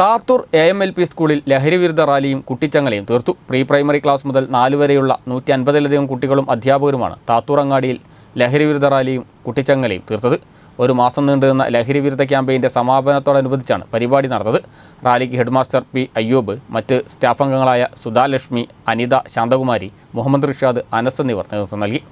Thathoor A M L P സ്കൂളിൽ ലഹരിവിരുദ്ധ റാലിയും കുട്ടിച്ചങ്ങലയും തീർത്തു പ്രീ പ്രൈമറി ക്ലാസ് മുതൽ നാലു വരെയുള്ള നൂറ്റി അൻപതിലധികം കുട്ടികളും അധ്യാപകരുമാണ് താത്തൂർ അങ്ങാടിയിൽ ലഹരിവിരുദ്ധ റാലിയും കുട്ടിച്ചങ്ങലയും തീർത്തത് ഒരു മാസം നീണ്ടുനിന്ന ലഹരിവിരുദ്ധ ക്യാമ്പയിൻ്റെ സമാപനത്തോടനുബന്ധിച്ചാണ് പരിപാടി നടന്നത് റാലിക്ക് ഹെഡ്മാസ്റ്റർ പി അയ്യൂബ് മറ്റ് സ്റ്റാഫ് അംഗങ്ങളായ സുധാലക്ഷ്മി അനിത ശാന്തകുമാരി മുഹമ്മദ് റിഷാദ് അനസ് എന്നിവർ നേതൃത്വം നൽകി